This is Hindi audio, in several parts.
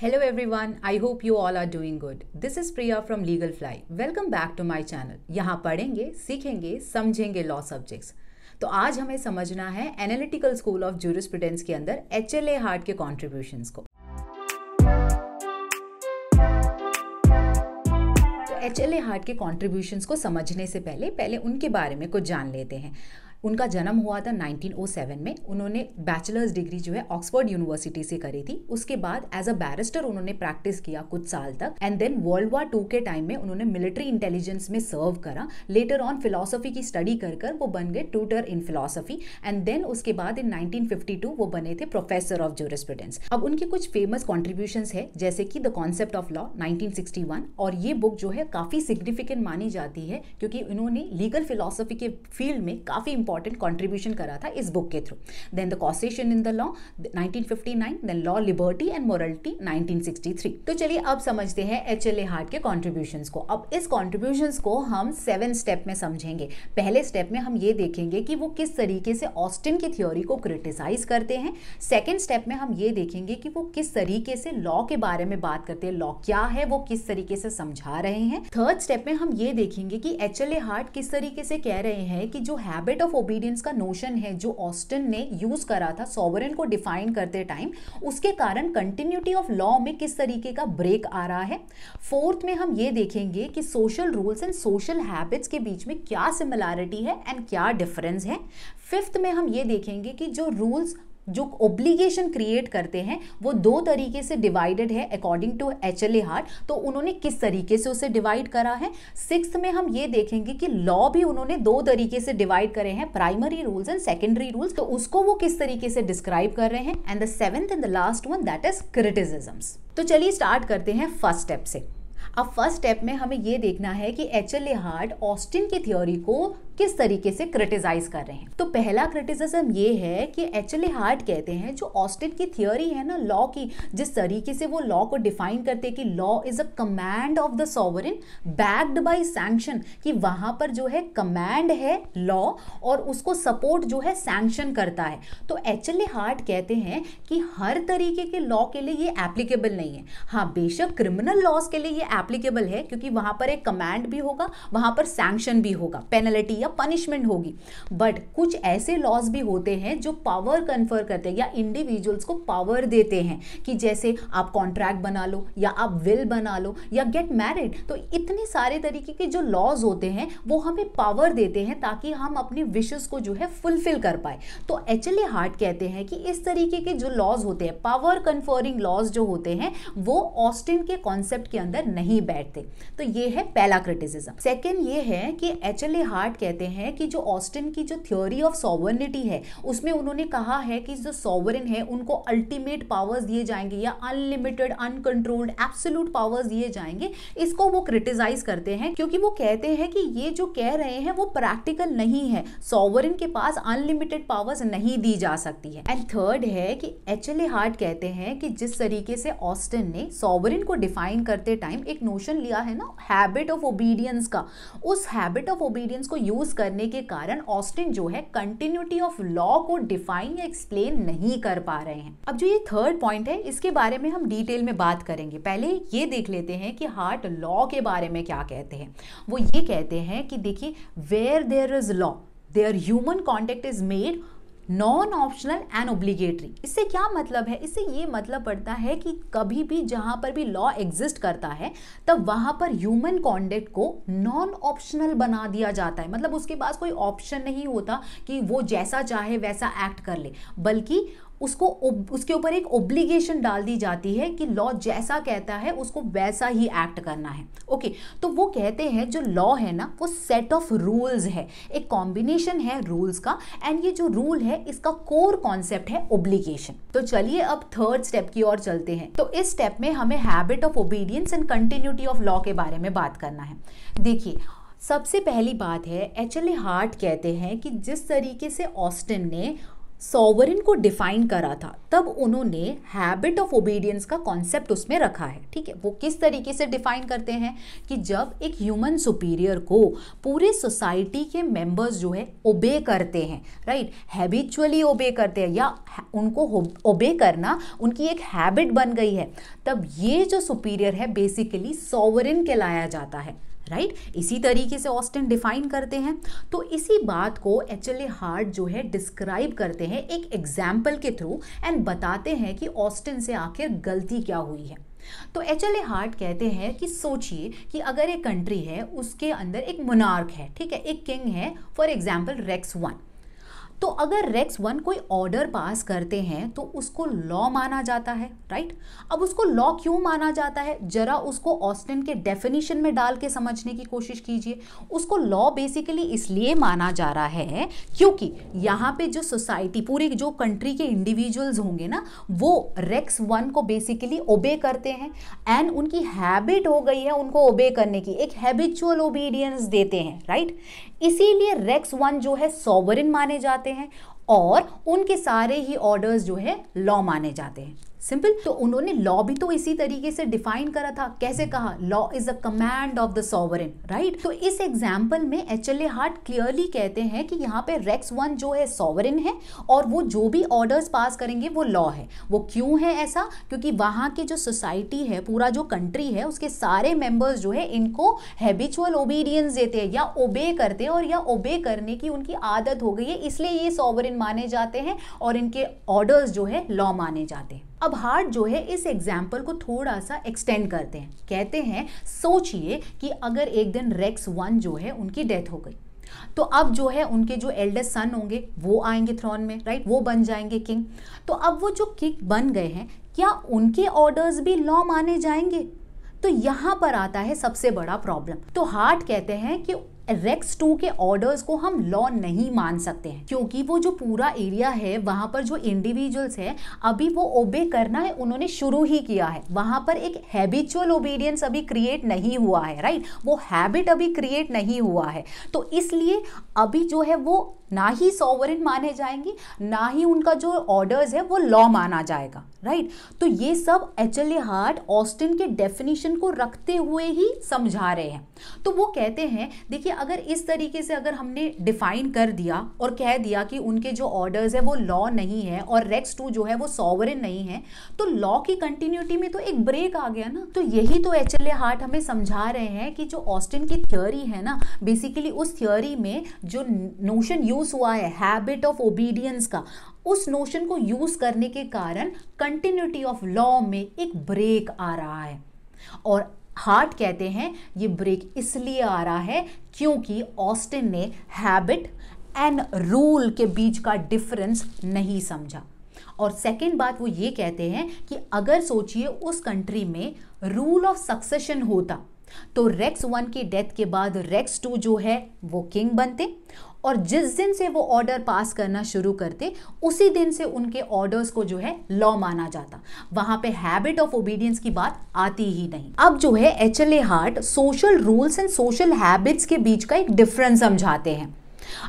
Hello everyone, I hope you all are doing good. This is Priya from Legal Fly. Welcome back to my channel. यहाँ पढ़ेंगे सीखेंगे समझेंगे लॉ सब्जेक्ट्स तो आज हमें समझना है एनालिटिकल स्कूल ऑफ जूरिस्प्रूडेंस के अंदर एच एल ए हार्ट के कॉन्ट्रीब्यूशंस को एच एल ए हार्ट के कॉन्ट्रीब्यूशन को समझने से पहले पहले उनके बारे में कुछ जान लेते हैं उनका जन्म हुआ था 1907 में उन्होंने बैचलर्स डिग्री जो है ऑक्सफोर्ड यूनिवर्सिटी से करी थी उसके बाद एज अ बैरिस्टर उन्होंने प्रैक्टिस किया कुछ साल तक and then world war two के टाइम में उन्होंने मिलिट्री इंटेलिजेंस में सर्व करा लेटर ऑन फिलोसफी की स्टडी कर कर वो बन गए tutor in philosophy and then उसके बाद इन नाइनटीन वो बने थे प्रोफेसर ऑफ जोरिस्प्रूडेंस अब उनके कुछ फेमस कॉन्ट्रीब्यूशंस है जैसे कि the concept of law nineteen और ये बुक जो है काफ़ी सिग्निफिकेंट मानी जाती है क्योंकि इन्होंने लीगल फिलोसफी के फील्ड में काफ़ी इंपॉर्टेंट इंपॉर्टेंट कॉन्ट्रीब्यूशन करा था इस बुक के through then the causation in the law 1959 then law liberty and morality 1963 तो चलिए अब समझते हैं एच एल ए हार्ट के कॉन्ट्रीब्यूशन को अब इस कॉन्ट्रीब्यूशन को हम सेवन स्टेप में समझेंगे पहले स्टेप में हम ये देखेंगे कि वो किस तरीके से ऑस्टिन की थ्योरी को क्रिटिसाइज करते हैं सेकेंड स्टेप में हम ये देखेंगे कि वो किस तरीके से लॉ के बारे में बात करते हैं लॉ क्या है वो किस तरीके से समझा रहे हैं थर्ड स्टेप में हम ये देखेंगे कि एच एल ए हार्ट किस तरीके से कह रहे हैं कि जो हैबिट ऑफ ओबीडियंस का नोशन है जो ऑस्टन ने यूज करा था सॉवरन को डिफाइन करते टाइम उसके कारण कंटिन्यूटी ऑफ लॉ में किस तरीके का ब्रेक आ रहा है फोर्थ में हम ये देखेंगे कि social rules and social habits के बीच में क्या सिमिलैरिटी है एंड क्या डिफरेंस है फिफ्थ में हम ये देखेंगे कि जो रूल्स जो ओब्लीगेशन क्रिएट करते हैं वो दो तरीके से डिवाइडेड है according to H L A Hart तो उन्होंने किस तरीके से उसे डिवाइड करा है सिक्स में हम ये देखेंगे कि लॉ भी उन्होंने दो तरीके से डिवाइड करे हैं primary rules and secondary rules तो उसको वो किस तरीके से डिस्क्राइब कर रहे हैं and the seventh and the last one that is criticisms तो चलिए स्टार्ट करते हैं फर्स्ट स्टेप से अब फर्स्ट स्टेप में हमें यह देखना है कि H L A Hart Austin की थ्योरी को किस तरीके से क्रिटिसाइज कर रहे हैं तो पहला क्रिटिसिज्म ये है कि एक्चुअली हार्ट कहते हैं जो ऑस्टिन की थियोरी है ना लॉ की जिस तरीके से वो लॉ को डिफाइन करते हैं कि law is a command of the sovereign backed by sanction कि वहां पर जो है कमांड है लॉ और उसको सपोर्ट जो है सैंक्शन करता है तो एक्चुअली हार्ट कहते हैं कि हर तरीके के लॉ के लिए ये एप्लीकेबल नहीं है हाँ बेशक क्रिमिनल लॉज के लिए ये एप्लीकेबल है क्योंकि वहां पर एक कमांड भी होगा वहां पर सैंक्शन भी होगा पेनल्टी या पनिशमेंट होगी बट कुछ ऐसे लॉज भी होते हैं जो पावर कन्फर करते हैं या इंडिविजुअल्स को पावर देते हैं कि जैसे आप कॉन्ट्रैक्ट बना लो या आप विल बना लो या गेट मैरिड तो इतने सारे तरीके के जो लॉज होते हैं वो हमें पावर देते हैं ताकि हम अपने विशेष को जो है फुलफिल कर पाए तो एच एल हार्ट कहते हैं कि इस तरीके के जो लॉज होते हैं पावर कन्फरिंग लॉज जो होते हैं वो ऑस्टिन के कॉन्सेप्ट के अंदर नहीं बैठते तो ये है पहला क्रिटिसिज्म सेकेंड ये है कि एच एल हार्ट कहते कहते हैं कि जो ऑस्टिन की जो थ्योरी ऑफ सॉवर्निटी है उसमें उन्होंने कहा है कि जो सॉवरन है उनको अल्टीमेट पावर्स दिए जाएंगे या अनलिमिटेड अनकंट्रोल्ड एब्सोलूट पावर्स दिए जाएंगे इसको वो क्रिटिसाइज करते हैं क्योंकि वो कहते हैं कि ये जो कह रहे हैं वो प्रैक्टिकल नहीं है सॉवरन के पास अनलिमिटेड पावर्स नहीं दी जा सकती है एंड थर्ड है कि एच एल हार्ट कहते हैं कि जिस तरीके से ऑस्टिन ने सॉवरन को डिफाइन करते टाइम एक नोशन लिया है ना हैबिट ऑफ ओबीडियंस का उस हैबिट ऑफ ओबीडियंस को यूज यूज करने के कारण ऑस्टिन जो है कंटिन्यूटी ऑफ लॉ को डिफाइन या एक्सप्लेन नहीं कर पा रहे हैं अब जो ये थर्ड पॉइंट है इसके बारे में हम डिटेल में बात करेंगे पहले ये देख लेते हैं कि हार्ट लॉ के बारे में क्या कहते हैं वो ये कहते हैं कि देखिए where there is law there human contact is made non optional and obligatory इससे क्या मतलब है इससे ये मतलब पड़ता है कि कभी भी जहाँ पर भी लॉ एग्जिस्ट करता है तब वहाँ पर ह्यूमन कॉन्डक्ट को नॉन ऑप्शनल बना दिया जाता है मतलब उसके पास कोई ऑप्शन नहीं होता कि वो जैसा चाहे वैसा एक्ट कर ले बल्कि उसको उसके ऊपर एक ओब्लीगेशन डाल दी जाती है कि लॉ जैसा कहता है उसको वैसा ही एक्ट करना है ओके तो वो कहते हैं जो लॉ है ना वो सेट ऑफ रूल्स है एक कॉम्बिनेशन है रूल्स का एंड ये जो रूल है इसका कोर कॉन्सेप्ट है ओब्लीगेशन तो चलिए अब थर्ड स्टेप की ओर चलते हैं तो इस स्टेप में हमें habit of obedience and continuity of law के बारे में बात करना है देखिए सबसे पहली बात है एच एल हार्ट कहते हैं कि जिस तरीके से ऑस्टिन ने सॉवरिन को डिफाइन करा था तब उन्होंने हैबिट ऑफ ओबीडियंस का कॉन्सेप्ट उसमें रखा है ठीक है वो किस तरीके से डिफाइन करते हैं कि जब एक ह्यूमन सुपीरियर को पूरे सोसाइटी के मेंबर्स जो है ओबे करते हैं राइट हैबिचुअली ओबे करते हैं या उनको ओबे करना उनकी एक हैबिट बन गई है तब ये जो सुपीरियर है बेसिकली सॉवरिन कहलाया जाता है राइट right? इसी तरीके से ऑस्टिन डिफाइन करते हैं तो इसी बात को एच एल ए हार्ट जो है डिस्क्राइब करते हैं एक एग्जाम्पल के थ्रू एंड बताते हैं कि ऑस्टिन से आखिर गलती क्या हुई है तो एच एल ए हार्ट कहते हैं कि सोचिए कि अगर एक कंट्री है उसके अंदर एक मुनार्क है ठीक है एक किंग है फॉर एग्जाम्पल रेक्स वन तो अगर रेक्स वन कोई ऑर्डर पास करते हैं तो उसको लॉ माना जाता है राइट अब उसको लॉ क्यों माना जाता है जरा उसको ऑस्टिन के डेफिनेशन में डाल के समझने की कोशिश कीजिए उसको लॉ बेसिकली इसलिए माना जा रहा है क्योंकि यहाँ पे जो सोसाइटी पूरी जो कंट्री के इंडिविजुअल्स होंगे ना वो रेक्स वन को बेसिकली ओबे करते हैं एंड उनकी हैबिट हो गई है उनको ओबे करने की एक हैबिचुअल ओबीडियंस देते हैं राइट इसीलिए रेक्स वन जो है सॉवरिन माने जाते हैं और उनके सारे ही ऑर्डर्स जो है लॉ माने जाते हैं सिंपल तो उन्होंने लॉ भी तो इसी तरीके से डिफाइन करा था कैसे कहा law is a command of the sovereign right तो इस एग्जाम्पल में H L A Hart clearly कहते हैं कि यहाँ पे रेक्स वन जो है सॉवरिन है और वो जो भी ऑर्डर्स पास करेंगे वो लॉ है वो क्यों है ऐसा क्योंकि वहाँ की जो सोसाइटी है पूरा जो कंट्री है उसके सारे मेंबर्स जो है इनको हैबिचुअल ओबीडियंस देते हैं या ओबे करते हैं और या ओबे करने की उनकी आदत हो गई है इसलिए ये सॉवरिन माने जाते हैं और इनके ऑर्डर्स जो है लॉ माने जाते हैं अब हार्ट जो है इस एग्जाम्पल को थोड़ा सा एक्सटेंड करते हैं कहते हैं सोचिए कि अगर एक दिन रेक्स वन जो है उनकी डेथ हो गई तो अब जो है उनके जो एल्डेस्ट सन होंगे वो आएंगे थ्रॉन में राइट वो बन जाएंगे किंग तो अब वो जो किंग बन गए हैं क्या उनके ऑर्डर्स भी लॉ माने जाएंगे तो यहां पर आता है सबसे बड़ा प्रॉब्लम तो हार्ट कहते हैं कि रेक्स टू के ऑर्डर्स को हम लॉ नहीं मान सकते हैं क्योंकि वो जो पूरा एरिया है वहां पर जो इंडिविजुअल्स है अभी वो ओबे करना है उन्होंने शुरू ही किया है वहां पर एक हैबिचुअल ओबीडियंस अभी क्रिएट नहीं हुआ है राइट वो हैबिट अभी क्रिएट नहीं हुआ है तो इसलिए अभी जो है वो ना ही सॉवरिन माने जाएंगे ना ही उनका जो ऑर्डर्स है वो लॉ माना जाएगा राइट तो ये सब एच एल हार्ट ऑस्टिन के डेफिनेशन को रखते हुए ही समझा रहे हैं तो वो कहते हैं देखिए अगर इस तरीके से अगर हमने डिफाइन कर दिया और कह दिया कि उनके जो ऑर्डर्स है वो लॉ नहीं है और रेक्स टू जो है वो सॉवरन नहीं है तो लॉ की कंटिन्यूटी में तो एक ब्रेक आ गया ना तो यही तो एच एल ए हार्ट हमें समझा रहे हैं कि जो ऑस्टिन की थ्योरी है ना बेसिकली उस थ्योरी में जो नोशन यूज हुआ है हैबिट ऑफ ओबीडियंस का उस नोशन को यूज करने के कारण कंटिन्यूटी ऑफ लॉ में एक ब्रेक आ रहा है और हार्ट कहते हैं ये ब्रेक इसलिए आ रहा है क्योंकि ऑस्टिन ने हैबिट एंड रूल के बीच का डिफरेंस नहीं समझा और सेकेंड बात वो ये कहते हैं कि अगर सोचिए उस कंट्री में रूल ऑफ सक्सेशन होता तो रेक्स वन की डेथ के बाद रेक्स टू जो है वो किंग बनते और जिस दिन से वो ऑर्डर पास करना शुरू करते उसी दिन से उनके ऑर्डर्स को जो है लॉ माना जाता वहां पे हैबिट ऑफ ओबीडियंस की बात आती ही नहीं अब जो है H L A Hart social rules and social habits के बीच का एक डिफरेंस समझाते हैं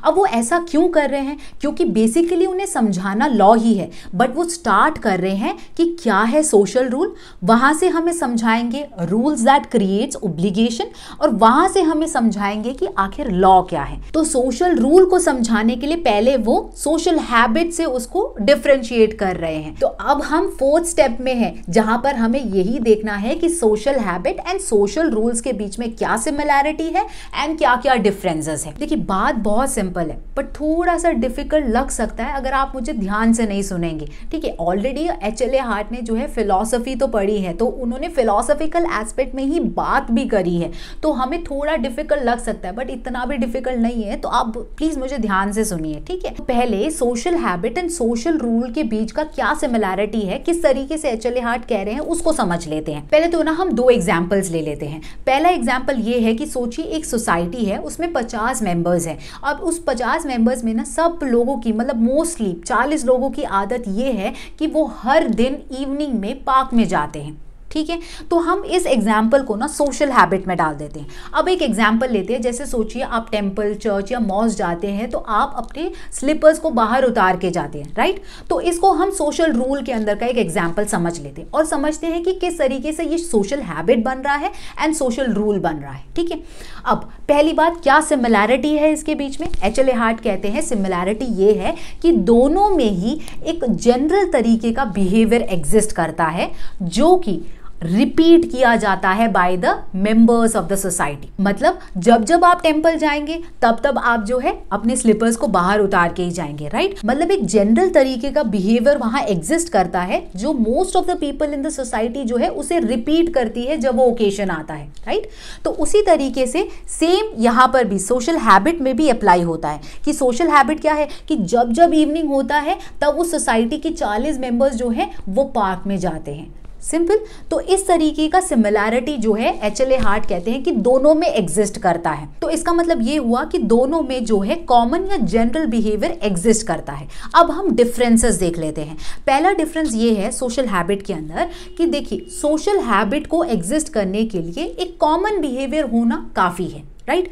अब वो ऐसा क्यों कर रहे हैं क्योंकि बेसिकली उन्हें समझाना लॉ ही है बट वो स्टार्ट कर रहे हैं कि क्या है सोशल रूल वहां से हमें समझाएंगे रूल्स दैट क्रिएट्स ओब्लिगेशन और वहां से हमें समझाएंगे कि आखिर लॉ क्या है तो सोशल रूल को समझाने के लिए पहले वो सोशल हैबिट से उसको डिफ्रेंशिएट कर रहे हैं तो अब हम फोर्थ स्टेप में है जहां पर हमें यही देखना है कि social habit and social rules के बीच में क्या सिमिलैरिटी है एंड क्या क्या डिफरेंसेस है देखिए बात बहुत बहुत सिंपल है पर थोड़ा सा डिफ़िकल्ट लग सकता है अगर आप मुझे ध्यान से नहीं सुनेंगे ठीक है already H L A Hart ने जो है फिलोसफी तो पढ़ी है तो उन्होंने फिलोसफिकल एस्पेक्ट में ही बात भी करी है तो हमें थोड़ा डिफ़िकल्ट लग सकता है बट इतना भी डिफ़िकल्ट नहीं है तो आप प्लीज़ मुझे ध्यान से सुनिए ठीक है पहले social habit and social rule के बीच का क्या सिमिलैरिटी है किस तरीके से एच एल ए हार्ट कह रहे हैं उसको समझ लेते हैं पहले तो ना हम दो एग्जाम्पल्स ले लेते हैं पहला एग्जाम्पल ये है कि सोचिए एक सोसाइटी है उसमें पचास मेंबर्स हैं अब अब उस पचास मेंबर्स में ना सब लोगों की मतलब मोस्टली चालीस लोगों की आदत ये है कि वो हर दिन इवनिंग में पार्क में जाते हैं ठीक है तो हम इस एग्जाम्पल को ना सोशल हैबिट में डाल देते हैं अब एक एग्जाम्पल लेते हैं जैसे सोचिए आप टेम्पल चर्च या मॉस जाते हैं तो आप अपने स्लीपर्स को बाहर उतार के जाते हैं राइट तो इसको हम सोशल रूल के अंदर का एक एग्जाम्पल समझ लेते हैं और समझते हैं कि किस तरीके से ये सोशल हैबिट बन रहा है एंड सोशल रूल बन रहा है ठीक है अब पहली बात क्या सिमिलैरिटी है इसके बीच में एच एल हार्ट कहते हैं सिमिलैरिटी ये है कि दोनों में ही एक जनरल तरीके का बिहेवियर एग्जिस्ट करता है जो कि रिपीट किया जाता है by the members of the society मतलब जब जब आप टेम्पल जाएंगे तब तब आप जो है अपने स्लीपर्स को बाहर उतार के ही जाएंगे राइट right? मतलब एक जनरल तरीके का बिहेवियर वहां एग्जिस्ट करता है जो most of the people in the society जो है उसे रिपीट करती है जब वो ओकेशन आता है राइट right? तो उसी तरीके से सेम यहां पर भी सोशल हैबिट में भी अप्लाई होता है कि सोशल हैबिट क्या है कि जब जब इवनिंग होता है तब उस सोसाइटी के चालीस मेंबर्स जो है वो पार्क में जाते हैं सिंपल तो इस तरीके का सिमिलैरिटी जो है एच एल ए हार्ट कहते हैं कि दोनों में एग्जिस्ट करता है तो इसका मतलब ये हुआ कि दोनों में जो है कॉमन या जनरल बिहेवियर एग्जिस्ट करता है अब हम डिफरेंसेस देख लेते हैं पहला डिफरेंस ये है सोशल हैबिट के अंदर कि देखिए सोशल हैबिट को एग्जिस्ट करने के लिए एक कॉमन बिहेवियर होना काफ़ी है राइट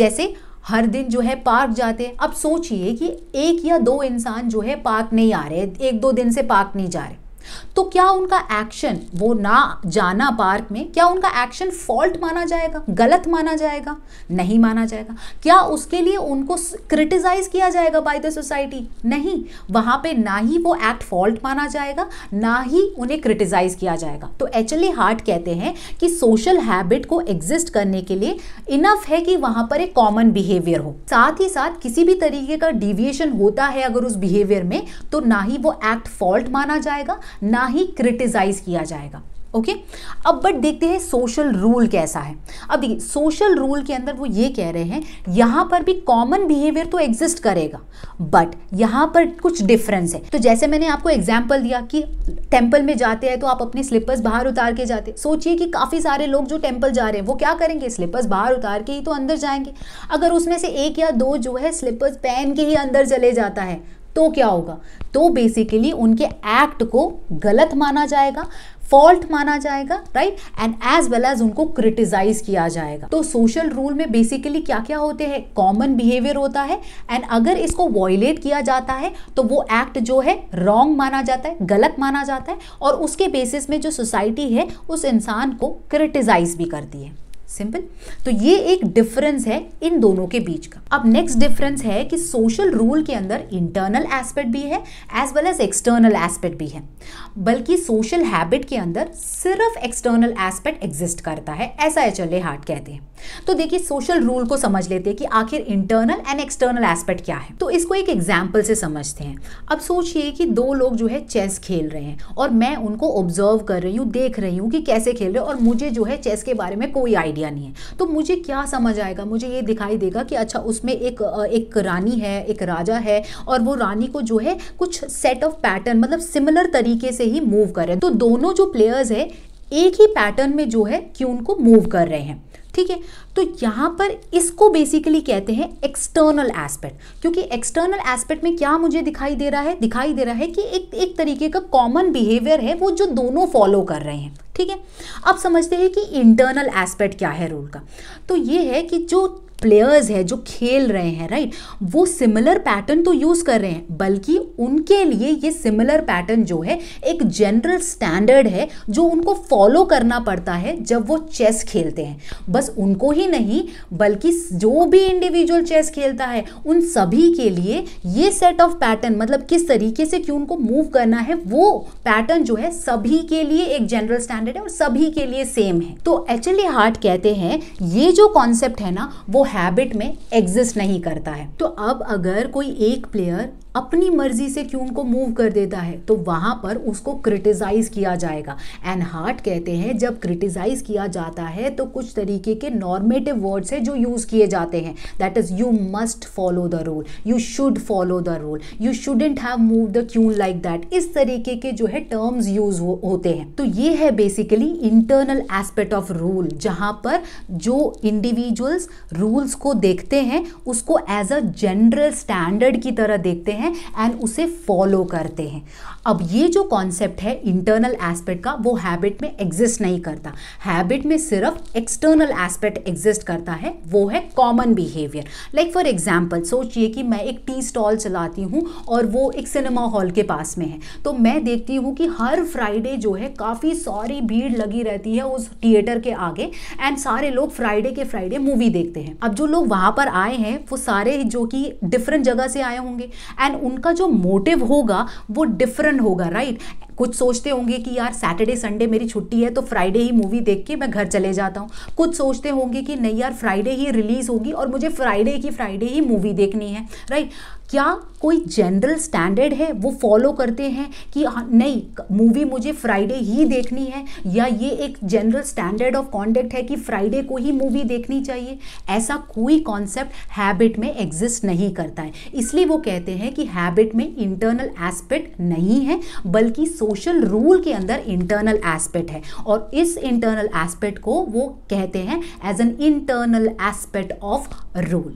जैसे हर दिन जो है पार्क जाते हैं अब सोचिए कि एक या दो इंसान जो है पार्क नहीं आ रहे एक दो दिन से पार्क नहीं जा रहे तो क्या उनका एक्शन वो ना जाना पार्क में क्या उनका एक्शन फॉल्ट माना जाएगा गलत माना जाएगा नहीं माना जाएगा क्या उसके लिए उनको क्रिटिसाइज किया जाएगा बाय द सोसाइटी नहीं वहां पे ना ही वो एक्ट फॉल्ट माना जाएगा ना ही उन्हें क्रिटिसाइज किया जाएगा तो एच एल हार्ट कहते हैं कि सोशल हैबिट को एग्जिस्ट करने के लिए इनफ है कि वहां पर एक कॉमन बिहेवियर हो साथ ही साथ किसी भी तरीके का डिविएशन होता है अगर उस बिहेवियर में तो ना ही वो एक्ट फॉल्ट माना जाएगा ना ही क्रिटिसाइज किया जाएगा ओके अब बट देखते हैं सोशल रूल कैसा है अब देखिए सोशल रूल के अंदर वो ये कह रहे हैं यहां पर भी कॉमन बिहेवियर तो एग्जिस्ट करेगा बट यहां पर कुछ डिफरेंस है तो जैसे मैंने आपको एग्जाम्पल दिया कि टेम्पल में जाते हैं तो आप अपने स्लिपर्स बाहर उतार के जाते सोचिए कि काफ़ी सारे लोग जो टेम्पल जा रहे हैं वो क्या करेंगे स्लिपर्स बाहर उतार के ही तो अंदर जाएंगे अगर उसमें से एक या दो जो है स्लिपर्स पहन के ही अंदर चले जाता है तो क्या होगा तो बेसिकली उनके एक्ट को गलत माना जाएगा फॉल्ट माना जाएगा right and as well as उनको क्रिटिसाइज किया जाएगा तो सोशल रूल में बेसिकली क्या क्या होते हैं कॉमन बिहेवियर होता है एंड अगर इसको वॉयलेट किया जाता है तो वो एक्ट जो है रॉन्ग माना जाता है गलत माना जाता है और उसके बेसिस में जो सोसाइटी है उस इंसान को क्रिटिसाइज भी करती है सिंपल तो ये एक डिफरेंस है इन दोनों के बीच का अब नेक्स्ट डिफरेंस है कि सोशल रूल के अंदर इंटरनल एस्पेक्ट भी है as well as external aspect भी है बल्कि सोशल हैबिट के अंदर सिर्फ एक्सटर्नल एस्पेक्ट एग्जिस्ट करता है ऐसा एच एल हार्ट कहते हैं तो देखिए सोशल रूल को समझ लेते हैं कि आखिर इंटरनल एंड एक्सटर्नल एस्पेक्ट क्या है तो इसको एक एग्जाम्पल से समझते हैं अब सोचिए कि दो लोग जो है चेस खेल रहे हैं और मैं उनको ऑब्जर्व कर रही हूँ देख रही हूँ कि कैसे खेल रहे हैं और मुझे जो है चेस के बारे में कोई आइडिया या नहीं है तो मुझे क्या समझ आएगा मुझे ये दिखाई देगा कि अच्छा उसमें एक एक रानी है एक राजा है और वो रानी को जो है कुछ सेट ऑफ पैटर्न मतलब सिमिलर तरीके से ही मूव करे तो दोनों जो प्लेयर्स है एक ही पैटर्न में जो है कि उनको मूव कर रहे हैं ठीक है तो यहां पर इसको बेसिकली कहते हैं एक्सटर्नल एस्पेक्ट क्योंकि एक्सटर्नल एस्पेक्ट में क्या मुझे दिखाई दे रहा है दिखाई दे रहा है कि एक एक तरीके का कॉमन बिहेवियर है वो जो दोनों फॉलो कर रहे हैं ठीक है अब समझते हैं कि इंटरनल एस्पेक्ट क्या है रूल का तो ये है कि जो प्लेयर्स है जो खेल रहे हैं राइट वो सिमिलर पैटर्न तो यूज़ कर रहे हैं बल्कि उनके लिए ये सिमिलर पैटर्न जो है एक जनरल स्टैंडर्ड है जो उनको फॉलो करना पड़ता है जब वो चेस खेलते हैं बस उनको ही नहीं बल्कि जो भी इंडिविजुअल चेस खेलता है उन सभी के लिए ये सेट ऑफ पैटर्न मतलब किस तरीके से क्यों उनको मूव करना है वो पैटर्न जो है सभी के लिए एक जनरल स्टैंडर्ड है और सभी के लिए सेम है तो एच हार्ट कहते हैं ये जो कॉन्सेप्ट है ना वो हैबिट में एग्जिस्ट नहीं करता है तो अब अगर कोई एक प्लेयर अपनी मर्जी से क्यों को मूव कर देता है तो वहां पर उसको क्रिटिसाइज किया जाएगा एंड हार्ट कहते हैं जब क्रिटिसाइज किया जाता है तो कुछ तरीके के नॉर्मेटिव वर्ड्स है जो यूज़ किए जाते हैं that is you must follow the rule you should follow the rule you shouldn't have move the queue like that इस तरीके के जो है टर्म्स यूज हो, होते हैं तो ये है basically internal aspect of rule जहाँ पर जो इंडिविजुअल्स रूल्स को देखते हैं उसको एज अ जनरल स्टैंडर्ड की तरह देखते हैं हैं एंड उसे फॉलो करते हैं अब ये जो कॉन्सेप्ट है इंटरनल एस्पेक्ट का वो हैबिट में एग्जिस्ट नहीं करता हैबिट में सिर्फ एक्सटर्नल एस्पेक्ट एग्जिस्ट करता है वो है common behaviour like for example सोचिए कि मैं एक टी स्टॉल चलाती हूँ और वो एक सिनेमा हॉल के पास में है तो मैं देखती हूँ कि हर फ्राइडे जो है काफ़ी सारी भीड़ लगी रहती है उस थिएटर के आगे एंड सारे लोग फ्राइडे के फ्राइडे मूवी देखते हैं अब जो लोग वहाँ पर आए हैं वो सारे जो कि डिफरेंट जगह से आए होंगे एंड उनका जो मोटिव होगा वो डिफरेंट फन होगा राइट कुछ सोचते होंगे कि यार सैटरडे संडे मेरी छुट्टी है तो फ्राइडे ही मूवी देख के मैं घर चले जाता हूँ कुछ सोचते होंगे कि नहीं यार फ्राइडे ही रिलीज़ होगी और मुझे फ्राइडे की फ्राइडे ही मूवी देखनी है राइट क्या कोई जनरल स्टैंडर्ड है वो फॉलो करते हैं कि हाँ, नहीं मूवी मुझे फ्राइडे ही देखनी है या ये एक जनरल स्टैंडर्ड ऑफ कॉन्डक्ट है कि फ्राइडे को ही मूवी देखनी चाहिए ऐसा कोई कॉन्सेप्ट हैबिट में एग्जिस्ट नहीं करता है इसलिए वो कहते हैं कि हैबिट में इंटरनल एस्पेक्ट नहीं है बल्कि सोशल रूल के अंदर इंटरनल एस्पेक्ट है और इस इंटरनल एस्पेक्ट को वो कहते हैं as an internal aspect of rule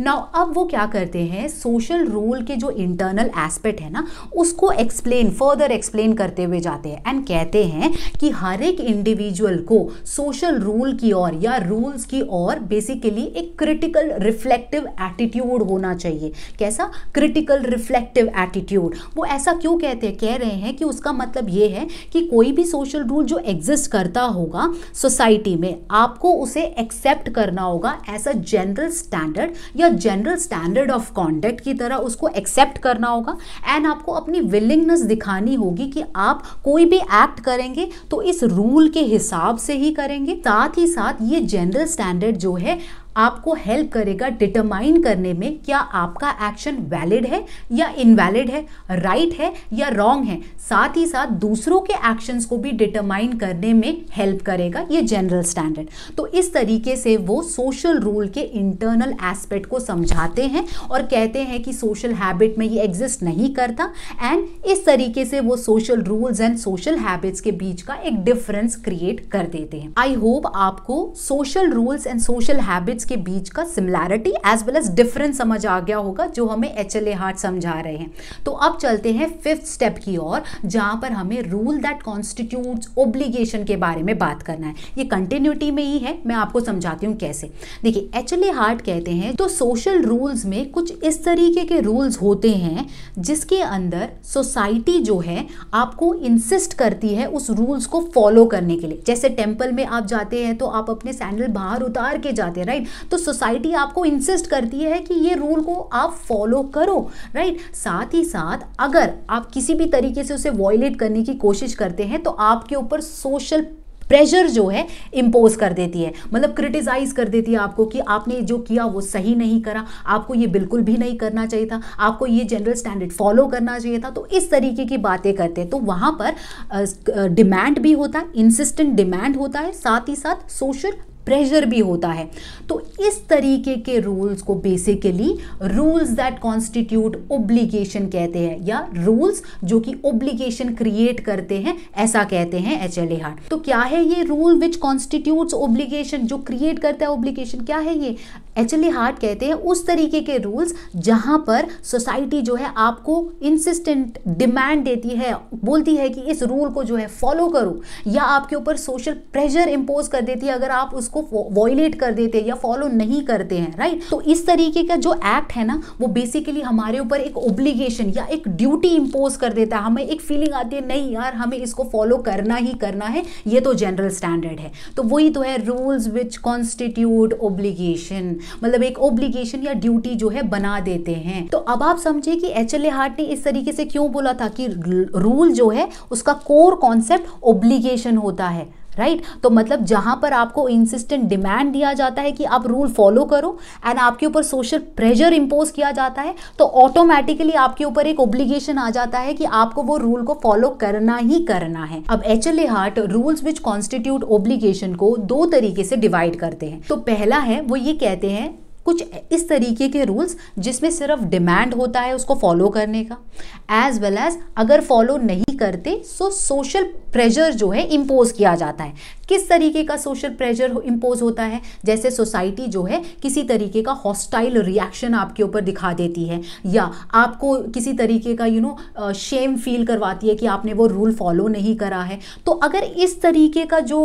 now अब वो क्या करते हैं सोशल रोल के जो इंटरनल एस्पेक्ट है ना उसको एक्सप्लेन फर्दर एक्सप्लेन करते हुए जाते हैं एंड कहते हैं कि हर एक इंडिविजुअल को सोशल रोल की ओर या रूल्स की ओर बेसिकली एक क्रिटिकल रिफ्लेक्टिव एटीट्यूड होना चाहिए कैसा क्रिटिकल रिफ्लेक्टिव एटीट्यूड वो ऐसा क्यों कहते हैं कह रहे हैं कि उसका मतलब ये है कि कोई भी सोशल रूल जो एग्जिस्ट करता होगा सोसाइटी में आपको उसे एक्सेप्ट करना होगा एज अ जनरल स्टैंडर्ड या या जनरल स्टैंडर्ड ऑफ कॉन्डक्ट की तरह उसको एक्सेप्ट करना होगा एंड आपको अपनी विलिंगनेस दिखानी होगी कि आप कोई भी एक्ट करेंगे तो इस रूल के हिसाब से ही करेंगे साथ ही साथ ये जनरल स्टैंडर्ड जो है आपको हेल्प करेगा डिटरमाइन करने में क्या आपका एक्शन वैलिड है या इनवैलिड है राइट right है या रॉन्ग है साथ ही साथ दूसरों के एक्शंस को भी डिटरमाइन करने में हेल्प करेगा ये जनरल स्टैंडर्ड तो इस तरीके से वो सोशल रूल के इंटरनल एस्पेक्ट को समझाते हैं और कहते हैं कि सोशल हैबिट में ये एग्जिस्ट नहीं करता एंड इस तरीके से वो social rules and social habits के बीच का एक डिफरेंस क्रिएट कर देते हैं आई होप आपको social rules and social habits के बीच का similarity as well as difference समझ आ गया होगा जो हमें एच एल ए हार्ट समझा रहे हैं तो अब चलते हैं फिफ्थ स्टेप की ओर जहां पर हमें रूल दैट कॉन्स्टिट्यूट ओब्लिगेशन के बारे में बात करना है ये कंटिन्यूटी में ही है मैं आपको समझाती हूँ कैसे देखिए एच एल ए हार्ट कहते हैं तो सोशल रूल्स में कुछ इस तरीके के रूल्स होते हैं जिसके अंदर सोसाइटी जो है आपको इंसिस्ट करती है उस रूल्स को फॉलो करने के लिए जैसे टेम्पल में आप जाते हैं तो आप अपने सैंडल बाहर उतार के जाते हैं राइट तो सोसाइटी आपको इंसिस्ट करती है कि ये रूल को आप फॉलो करो राइट साथ ही साथ अगर आप किसी भी तरीके से उसे वॉयलेट करने की कोशिश करते हैं तो आपके ऊपर सोशल प्रेशर जो है इम्पोज कर देती है मतलब क्रिटिसाइज कर देती है आपको कि आपने जो किया वो सही नहीं करा आपको ये बिल्कुल भी नहीं करना चाहिए था आपको ये जनरल स्टैंडर्ड फॉलो करना चाहिए था तो इस तरीके की बातें करते हैं तो वहाँ पर डिमांड भी होता है इंसिस्टेंट डिमांड होता है साथ ही साथ सोशल प्रेशर भी होता है तो इस तरीके के रूल्स को basically rules that constitute obligation कहते हैं या रूल्स जो कि ओब्लिगेशन क्रिएट करते हैं ऐसा कहते हैं एच एल हार्ट तो क्या है ये रूल विच कॉन्स्टिट्यूट ओब्लिगेशन जो क्रिएट करता है ओब्लिगेशन क्या है ये एच एल हार्ट कहते हैं उस तरीके के रूल्स जहां पर सोसाइटी जो है आपको इंसिस्टेंट डिमांड देती है बोलती है कि इस रूल को जो है फॉलो करो या आपके ऊपर सोशल प्रेशर इंपोज कर देती है अगर आप उसको उसको वॉयलेट कर देते या फॉलो नहीं करते हैं राइट तो इस तरीके का जो एक्ट है ना वो बेसिकली हमारे ऊपर एक ओब्लिगेशन या एक ड्यूटी इम्पोज कर देता है हमें एक फीलिंग आती है नहीं यार हमें इसको फॉलो करना ही करना है ये तो जनरल स्टैंडर्ड है तो वही तो है रूल्स विच कॉन्स्टिट्यूट ओब्लिगेशन मतलब एक ओब्लिगेशन या ड्यूटी जो है बना देते हैं तो अब आप समझे कि एच एल हार्ट ने इस तरीके से क्यों बोला था कि रूल जो है उसका कोर कॉन्सेप्ट ओब्लिगेशन होता है राइट right? तो मतलब जहां पर आपको इंसिस्टेंट डिमांड दिया जाता है कि आप रूल फॉलो करो एंड आपके ऊपर सोशल प्रेशर इंपोज किया जाता है तो ऑटोमेटिकली आपके ऊपर एक ओब्लिगेशन आ जाता है कि आपको वो रूल को फॉलो करना ही करना है अब H L A Hart rules which constitute obligation को दो तरीके से डिवाइड करते हैं तो पहला है वो ये कहते हैं कुछ इस तरीके के रूल्स जिसमें सिर्फ डिमांड होता है उसको फॉलो करने का एज वेल एज अगर फॉलो नहीं करते सो सोशल प्रेशर जो है इम्पोज किया जाता है किस तरीके का सोशल प्रेशर इम्पोज होता है जैसे सोसाइटी जो है किसी तरीके का हॉस्टाइल रिएक्शन आपके ऊपर दिखा देती है या आपको किसी तरीके का यू नो शेम फील करवाती है कि आपने वो रूल फॉलो नहीं करा है तो अगर इस तरीके का जो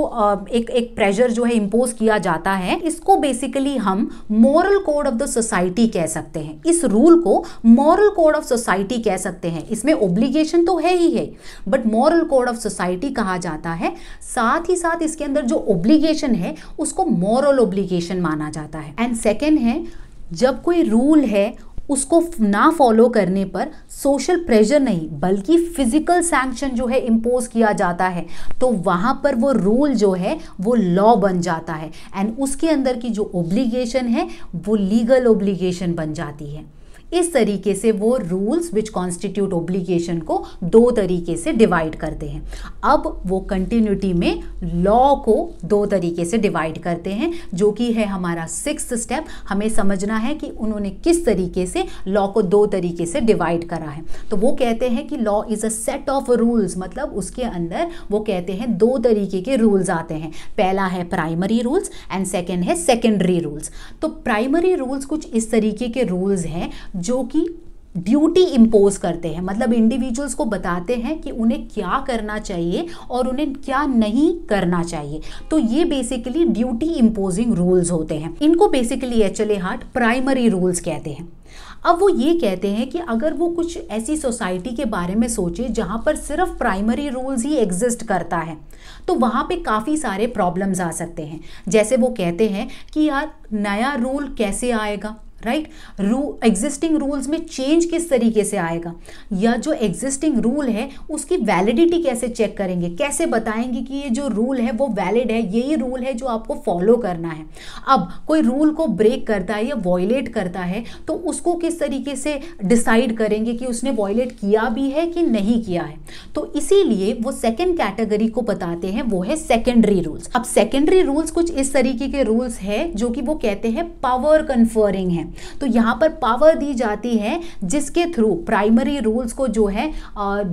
एक एक प्रेशर जो है इम्पोज किया जाता है इसको बेसिकली हम moral code of the society कह सकते हैं इस रूल को मॉरल कोड ऑफ सोसाइटी कह सकते हैं इसमें ओब्लिगेशन तो है ही है but moral code of society कहा जाता है साथ ही साथ इस इसके अंदर जो ओब्लीगेशन है उसको मॉरल ओब्लीगेशन माना जाता है एंड सेकेंड है जब कोई रूल है उसको ना फॉलो करने पर सोशल प्रेशर नहीं बल्कि फिजिकल सैंक्शन जो है इम्पोज किया जाता है तो वहाँ पर वो रूल जो है वो लॉ बन जाता है एंड उसके अंदर की जो ओब्लीगेशन है वो लीगल ओब्लीगेशन बन जाती है इस तरीके से वो रूल्स विच कॉन्स्टिट्यूट ओब्लिगेशन को दो तरीके से डिवाइड करते हैं अब वो कंटिन्यूटी में लॉ को दो तरीके से डिवाइड करते हैं जो कि है हमारा सिक्स स्टेप हमें समझना है कि उन्होंने किस तरीके से लॉ को दो तरीके से डिवाइड करा है तो वो कहते हैं कि law is a set of rules मतलब उसके अंदर वो कहते हैं दो तरीके के रूल्स आते हैं पहला है प्राइमरी रूल्स एंड सेकेंड है सेकेंडरी रूल्स तो प्राइमरी रूल्स कुछ इस तरीके के रूल्स हैं जो कि ड्यूटी इम्पोज करते हैं मतलब इंडिविजुअल्स को बताते हैं कि उन्हें क्या करना चाहिए और उन्हें क्या नहीं करना चाहिए तो ये बेसिकली ड्यूटी इम्पोजिंग रूल्स होते हैं इनको basically H L Hart primary rules कहते हैं अब वो ये कहते हैं कि अगर वो कुछ ऐसी सोसाइटी के बारे में सोचे जहाँ पर सिर्फ प्राइमरी रूल्स ही एग्जिस्ट करता है तो वहाँ पे काफ़ी सारे प्रॉब्लम्स आ सकते हैं जैसे वो कहते हैं कि यार नया रूल कैसे आएगा राइट रू एग्जिस्टिंग रूल्स में चेंज किस तरीके से आएगा या जो एग्जिस्टिंग रूल है उसकी वैलिडिटी कैसे चेक करेंगे कैसे बताएंगे कि ये जो रूल है वो वैलिड है यही रूल है जो आपको फॉलो करना है अब कोई रूल को ब्रेक करता है या वॉयलेट करता है तो उसको किस तरीके से डिसाइड करेंगे कि उसने वॉयलेट किया भी है कि नहीं किया है तो इसीलिए वो सेकेंड कैटेगरी को बताते हैं वो है सेकेंडरी रूल्स अब सेकेंडरी रूल्स कुछ इस तरीके के रूल्स है जो कि वो कहते हैं पावर कन्फरिंग है तो यहाँ पर पावर दी जाती है जिसके थ्रू प्राइमरी रूल्स को जो है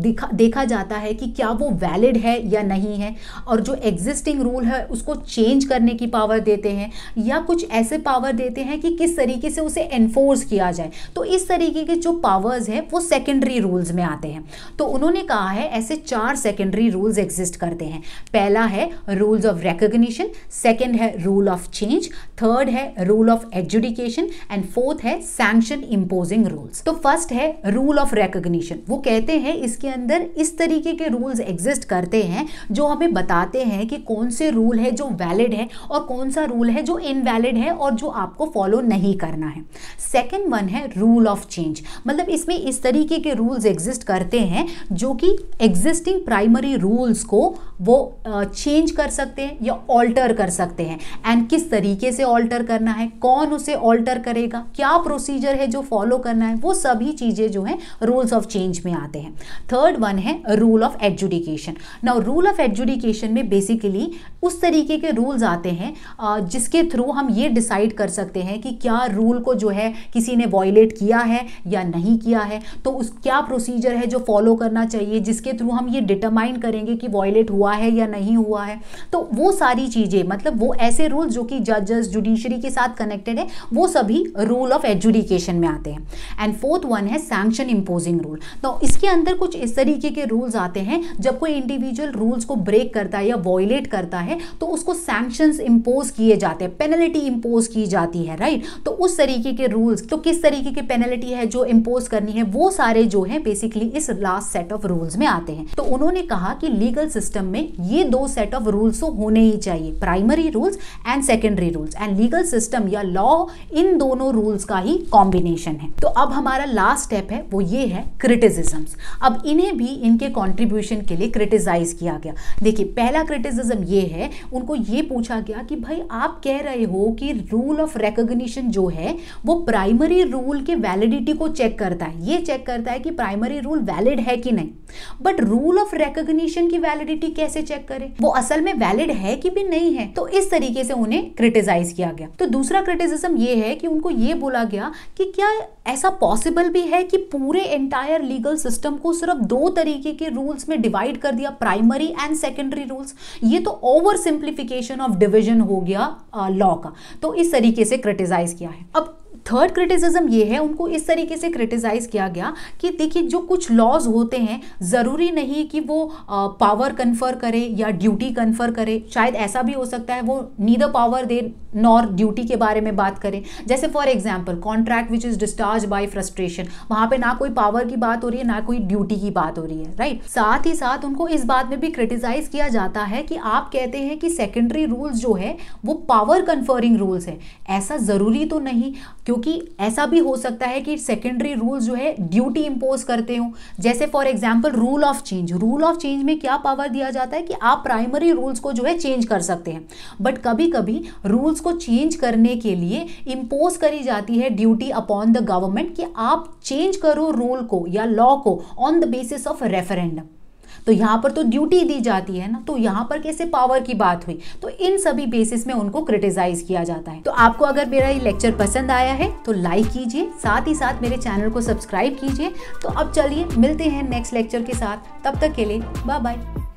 दिखा देखा जाता है कि क्या वो वैलिड है या नहीं है और जो एग्जिस्टिंग रूल है उसको चेंज करने की पावर देते हैं या कुछ ऐसे पावर देते हैं कि किस तरीके से उसे एनफोर्स किया जाए तो इस तरीके के जो पावर्स हैं वो सेकेंडरी रूल्स में आते हैं तो उन्होंने कहा है ऐसे चार सेकेंडरी रूल्स एग्जिस्ट करते हैं पहला है रूल्स ऑफ रिकग्निशन सेकेंड है रूल ऑफ चेंज थर्ड है rule of adjudication and fourth है सैंक्शन इम्पोजिंग रूल्स तो फर्स्ट है रूल ऑफ रिकोगशन वो कहते हैं इसके अंदर इस तरीके के रूल्स एग्जिस्ट करते हैं जो हमें बताते हैं कि कौन से रूल है जो वैलिड है और कौन सा रूल है जो इनवैलिड है और जो आपको फॉलो नहीं करना है सेकेंड वन है रूल ऑफ चेंज मतलब इसमें इस तरीके के रूल्स एग्जिस्ट करते हैं जो कि एग्जिस्टिंग प्राइमरी रूल्स को वो चेंज कर सकते हैं या ऑल्टर कर सकते हैं एंड किस तरीके से ऑल्टर करना है कौन उसे ऑल्टर करेगा करना क्या प्रोसीजर है जो फॉलो करना है वो सभी चीज़ें जो है रूल्स ऑफ चेंज में आते हैं थर्ड वन है rule of adjudication now rule of adjudication में बेसिकली उस तरीके के रूल्स आते हैं जिसके थ्रू हम ये डिसाइड कर सकते हैं कि क्या रूल को जो है किसी ने वॉयलेट किया है या नहीं किया है तो उस क्या प्रोसीजर है जो फॉलो करना चाहिए जिसके थ्रू हम ये डिटरमाइन करेंगे कि वॉयलेट हुआ है या नहीं हुआ है तो वो सारी चीज़ें मतलब वो ऐसे रूल्स जो कि जजेस जुडिशरी के साथ कनेक्टेड है वो सभी रूल ऑफ एजुडिकेशन में आते हैं एंड फोर्थ वन है सैंक्शन इम्पोजिंग रूल तो इसके अंदर कुछ इस तरीके के रूल्स आते हैं जब कोई इंडिविजुअल रूल्स को ब्रेक करता है या वॉयलेट करता है तो उसको सैंक्शंस इम्पोज किए जाते हैं पेनल्टी इम्पोज की जाती है राइट तो उस तरीके के रूल्स तो किस तरीके की पेनल्टी है जो इम्पोज करनी है वो सारे जो है बेसिकली इस लास्ट सेट ऑफ रूल्स में आते हैं तो उन्होंने कहा कि लीगल सिस्टम में ये दो सेट ऑफ रूल्स तो होने ही चाहिए primary rules and secondary rules and legal system या लॉ इन दोनों दोनों रूल्स का ही कॉम्बिनेशन है तो अब हमारा लास्ट स्टेप है वो ये है क्रिटिसिज्म अब इन्हें भी इनके कॉन्ट्रीब्यूशन के लिए क्रिटिसाइज किया गया देखिए पहला क्रिटिसिज्म ये है उनको ये पूछा गया कि भाई आप कह रहे हो कि रूल ऑफ रिकोगशन जो है वो प्राइमरी रूल के वैलिडिटी को चेक करता है ये चेक करता है कि प्राइमरी रूल वैलिड है कि नहीं बट रूल ऑफ रिकोगशन की वैलिडिटी कैसे चेक करे वो असल में वैलिड है कि भी नहीं है तो इस तरीके से उन्हें क्रिटिसाइज किया गया तो दूसरा क्रिटिसिज्म ये है कि उनको ये बोला गया कि क्या ऐसा पॉसिबल भी है कि पूरे एंटायर लीगल सिस्टम को सिर्फ दो तरीके के रूल्स में डिवाइड कर दिया प्राइमरी एंड सेकेंडरी रूल्स ये तो ओवर सिंप्लीफिकेशन ऑफ डिविजन हो गया लॉ uh, का तो इस तरीके से क्रिटिसाइज किया है अब थर्ड क्रिटिसिज्म ये है उनको इस तरीके से क्रिटिसाइज़ किया गया कि देखिए जो कुछ लॉज होते हैं ज़रूरी नहीं कि वो पावर uh, कन्फर करे या ड्यूटी कन्फर करे शायद ऐसा भी हो सकता है वो नीदर पावर दे नॉर ड्यूटी के बारे में बात करें जैसे for example contract which is discharge by frustration वहाँ पे ना कोई पावर की बात हो रही है ना कोई ड्यूटी की बात हो रही है राइट साथ ही साथ उनको इस बात में भी क्रिटिसाइज किया जाता है कि आप कहते हैं कि सेकेंडरी रूल्स जो है वो पावर कन्फरिंग रूल्स है ऐसा ज़रूरी तो नहीं क्योंकि ऐसा भी हो सकता है कि सेकेंडरी रूल्स जो है ड्यूटी इंपोज करते हों जैसे for example rule of change rule of change में क्या पावर दिया जाता है कि आप प्राइमरी रूल्स को जो है चेंज कर सकते हैं बट कभी कभी रूल्स को चेंज करने के लिए इम्पोज करी जाती है ड्यूटी अपॉन द गवर्नमेंट कि आप चेंज करो रूल को या लॉ को on the basis of referendum तो यहां पर तो ड्यूटी दी जाती है ना तो यहां पर कैसे पावर की बात हुई तो इन सभी बेसिस में उनको क्रिटिसाइज किया जाता है तो आपको अगर मेरा ये लेक्चर पसंद आया है तो लाइक कीजिए साथ ही साथ मेरे चैनल को सब्सक्राइब कीजिए तो अब चलिए मिलते हैं नेक्स्ट लेक्चर के साथ तब तक के लिए बाय बाय